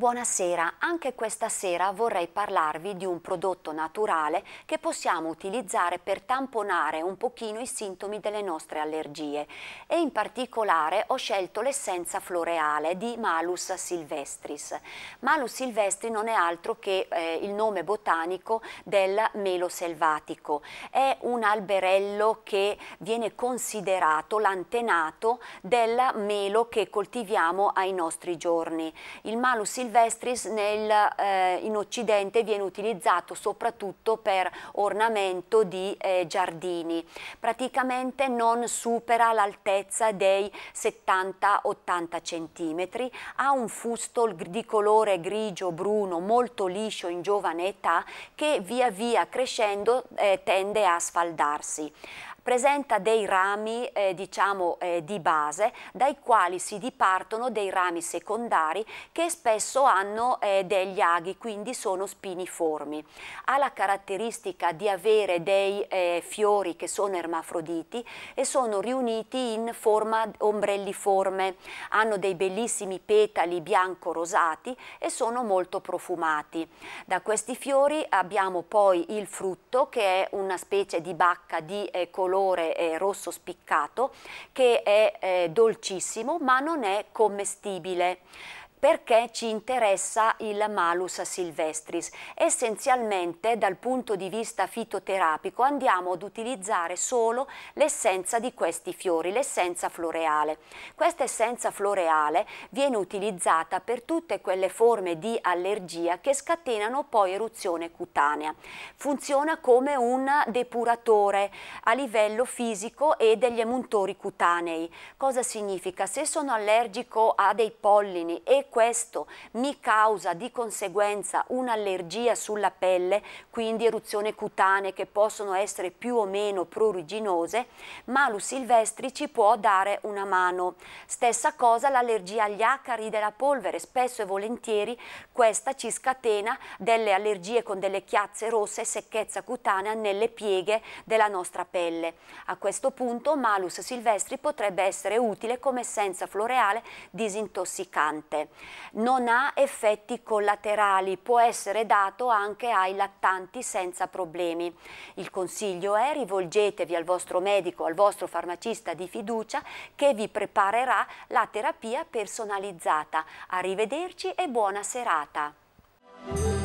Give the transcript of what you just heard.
Buonasera, anche questa sera vorrei parlarvi di un prodotto naturale che possiamo utilizzare per tamponare un pochino i sintomi delle nostre allergie e in particolare ho scelto l'essenza floreale di Malus silvestris. Malus silvestris non è altro che eh, il nome botanico del melo selvatico, è un alberello che viene considerato l'antenato del melo che coltiviamo ai nostri giorni. Il Malus silvestris silvestris nel, eh, in Occidente viene utilizzato soprattutto per ornamento di eh, giardini. Praticamente non supera l'altezza dei 70-80 cm, ha un fusto di colore grigio-bruno molto liscio in giovane età che via via crescendo eh, tende a sfaldarsi presenta dei rami eh, diciamo, eh, di base dai quali si dipartono dei rami secondari che spesso hanno eh, degli aghi, quindi sono spiniformi. Ha la caratteristica di avere dei eh, fiori che sono ermafroditi e sono riuniti in forma ombrelliforme. Hanno dei bellissimi petali bianco-rosati e sono molto profumati. Da questi fiori abbiamo poi il frutto che è una specie di bacca di eh, colore colore eh, rosso spiccato che è eh, dolcissimo ma non è commestibile perché ci interessa il malus silvestris. Essenzialmente dal punto di vista fitoterapico andiamo ad utilizzare solo l'essenza di questi fiori, l'essenza floreale. Questa essenza floreale viene utilizzata per tutte quelle forme di allergia che scatenano poi eruzione cutanea. Funziona come un depuratore a livello fisico e degli emuntori cutanei. Cosa significa? Se sono allergico a dei pollini e questo mi causa di conseguenza un'allergia sulla pelle, quindi eruzioni cutanee che possono essere più o meno pruriginose, Malus silvestri ci può dare una mano. Stessa cosa l'allergia agli acari della polvere, spesso e volentieri questa ci scatena delle allergie con delle chiazze rosse e secchezza cutanea nelle pieghe della nostra pelle. A questo punto Malus silvestri potrebbe essere utile come essenza floreale disintossicante non ha effetti collaterali, può essere dato anche ai lattanti senza problemi. Il consiglio è rivolgetevi al vostro medico, al vostro farmacista di fiducia che vi preparerà la terapia personalizzata. Arrivederci e buona serata.